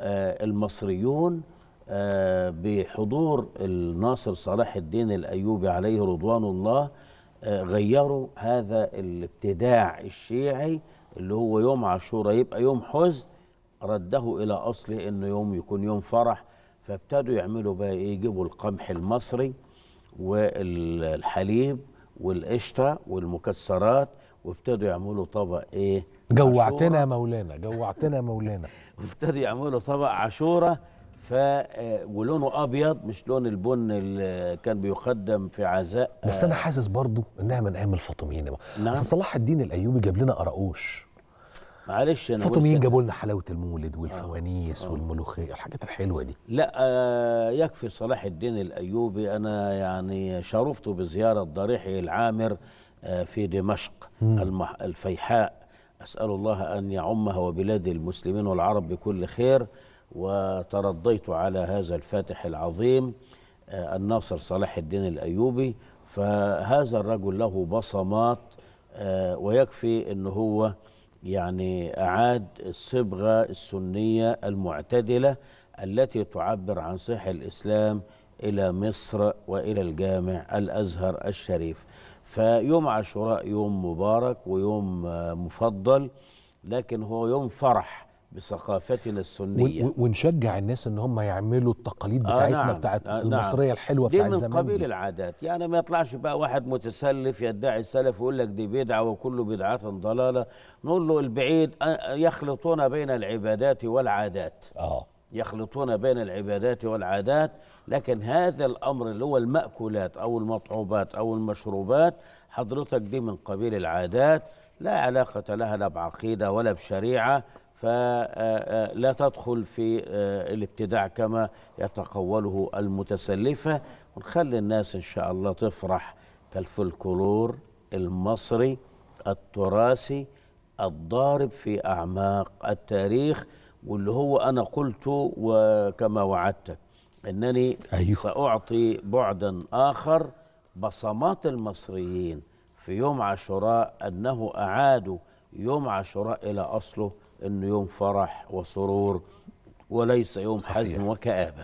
آه، المصريون آه، بحضور الناصر صلاح الدين الايوبي عليه رضوان الله آه، غيروا هذا الابتداع الشيعي اللي هو يوم عاشوراء يبقى يوم حزن رده الى اصله انه يوم يكون يوم فرح فابتدوا يعملوا بقى ايه يجيبوا القمح المصري والحليب والقشطه والمكسرات وابتدوا يعملوا طبق ايه جوعتنا مولانا جوعتنا مولانا وابتدوا يعملوا طبق عاشوره ف آه، ولونه ابيض مش لون البن اللي كان بيقدم في عزاء آه. بس انا حاسس برضو انها من ايام الفاطميين نعم صلاح الدين الايوبي جاب لنا قراقوش معلش انا الفاطميين جابوا لنا حلاوه المولد آه. والفوانيس آه. والملوخيه الحاجات الحلوه دي لا آه يكفي صلاح الدين الايوبي انا يعني شرفت بزياره ضريحي العامر آه في دمشق المح... الفيحاء أسأل الله أن يعمها وبلاد المسلمين والعرب بكل خير وترضيت على هذا الفاتح العظيم آه، الناصر صلاح الدين الأيوبي فهذا الرجل له بصمات آه، ويكفي أن هو يعني أعاد الصبغة السنية المعتدلة التي تعبر عن صحة الإسلام إلى مصر وإلى الجامع الأزهر الشريف فيوم عاشوراء يوم مبارك ويوم مفضل لكن هو يوم فرح بثقافتنا السنية ونشجع الناس ان هم يعملوا التقاليد آه، بتاعتنا آه نعم بتاعت آه المصرية الحلوة بتاعت زمان دي من قبيل العادات يعني ما يطلعش بقى واحد متسلف يدعي السلف ويقول لك دي بدعة وكل بدعة ضلالة نقول له البعيد آه، يخلطون بين العبادات والعادات آه يخلطون بين العبادات والعادات لكن هذا الامر اللي هو الماكولات او المطعوبات او المشروبات حضرتك دي من قبيل العادات لا علاقه لها لا بعقيده ولا بشريعه فلا آه، آه، تدخل في آه، الابتداع كما يتقوله المتسلفه ونخلي الناس ان شاء الله تفرح كالفلكلور المصري التراثي الضارب في اعماق التاريخ واللي هو أنا قلت وكما وعدتك أنني أيوه. سأعطي بعدا آخر بصمات المصريين في يوم عاشوراء أنه أعادوا يوم عاشوراء إلى أصله أنه يوم فرح وسرور وليس يوم صحيح. حزن وكآبة